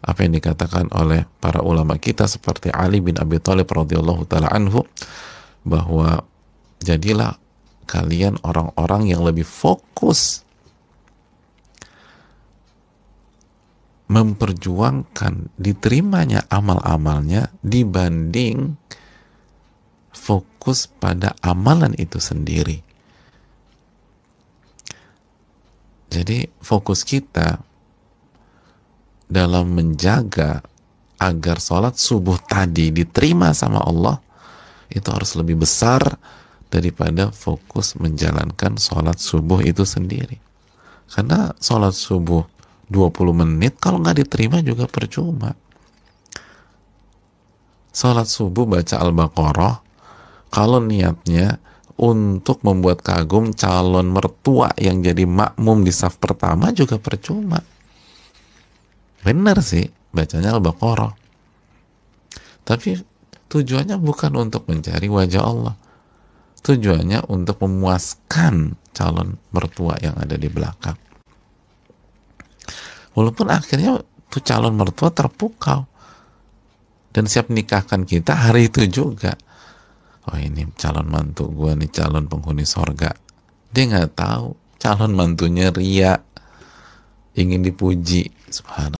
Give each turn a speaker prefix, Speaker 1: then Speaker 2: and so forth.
Speaker 1: apa yang dikatakan oleh para ulama kita seperti Ali bin Abi Thalib radhiyallahu taala anhu bahwa jadilah kalian orang-orang yang lebih fokus memperjuangkan diterimanya amal-amalnya dibanding fokus pada amalan itu sendiri. Jadi fokus kita dalam menjaga agar sholat subuh tadi diterima sama Allah itu harus lebih besar daripada fokus menjalankan sholat subuh itu sendiri karena sholat subuh 20 menit kalau nggak diterima juga percuma sholat subuh baca al-baqarah kalau niatnya untuk membuat kagum calon mertua yang jadi makmum di saf pertama juga percuma benar sih bacanya Al-Baqarah tapi tujuannya bukan untuk mencari wajah Allah tujuannya untuk memuaskan calon mertua yang ada di belakang walaupun akhirnya tuh calon mertua terpukau dan siap nikahkan kita hari itu juga oh ini calon mantu gue nih calon penghuni sorga dia nggak tahu calon mantunya ria ingin dipuji subhanallah